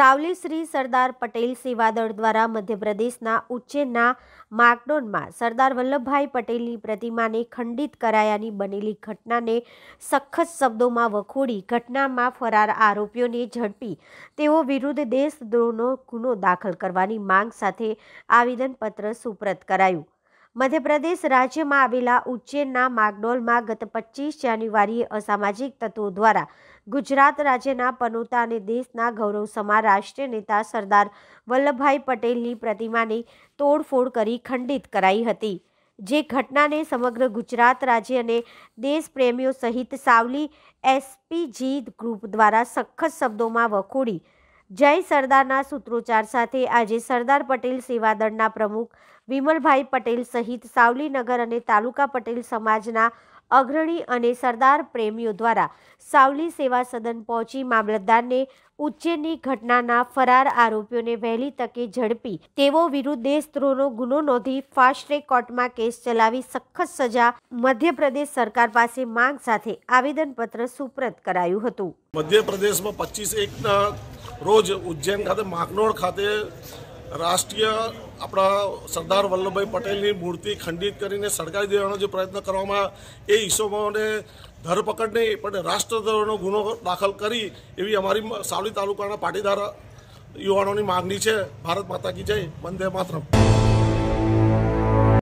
સાવલી શ્રી સરદાર પટેલ સેવાદળ દ્વારા મધ્યપ્રદેશના ઉજ્જૈનના માકડોનમાં સરદાર વલ્લભભાઈ પટેલની પ્રતિમાને ખંડિત કરાયાની બનેલી ઘટનાને સખત શબ્દોમાં વખોડી ઘટનામાં ફરાર આરોપીઓને ઝડપી તેઓ વિરુદ્ધ દેશદ્રોહનો ગુનો દાખલ કરવાની માંગ સાથે આવેદનપત્ર સુપ્રત કરાયું મધ્યપ્રદેશ રાજ્યમાં આવેલા ઉજ્જૈનના માગડોલમાં ગત પચીસ જાન્યુઆરીએ અસામાજિક તત્વો દ્વારા ગુજરાત રાજ્યના પનોતા અને દેશના ગૌરવ સમા રાષ્ટ્રીય નેતા સરદાર વલ્લભભાઈ પટેલની પ્રતિમાની તોડફોડ કરી ખંડિત કરાઈ હતી જે ઘટનાને સમગ્ર ગુજરાત રાજ્ય અને દેશ પ્રેમીઓ સહિત સાવલી એસપીજી ગ્રુપ દ્વારા સખત શબ્દોમાં વખોડી જય સરદારના સૂત્રોચ્ચાર સાથે આજે સરદાર પટેલ સેવાદળના પ્રમુખ વિમલભાઈ પટેલ સહિત સાવલીનગર અને તાલુકા પટેલ સમાજના અગ્રણી અને સરદાર પ્રેમીઓ દ્વારા સાવલી સેવા સદન પહોંચી મામલતદારને ઉચ્ચેની ઘટનાના ફરાર આરોપીઓને વહેલી તકે ઝડપી તેઓ વિરુદ્ધ દેશદ્રોહનો ગુનો નોંધી ફાસ્ટ ટ્રેક કોર્ટમાં કેસ ચલાવી સખત સજા મધ્યપ્રદેશ સરકાર પાસે માંગ સાથે આવેદનપત્ર સુપ્રત કરાયું હતું મધ્યપ્રદેશમાં પચીસ એકના રોજ ઉજ્જૈન ખાતે માકનોડ ખાતે રાષ્ટ્રીય આપણા સરદાર વલ્લભભાઈ પટેલની મૂર્તિ ખંડિત કરીને સળગાવી દેવાનો જે પ્રયત્ન કરવામાં એ ઈસમોને ધરપકડ નહીં પણ રાષ્ટ્રદ્રોહનો ગુનો દાખલ કરી એવી અમારી સાવલી તાલુકાના પાટીદાર યુવાનોની માગણી છે ભારત માતા કી જય વંદે માતરમ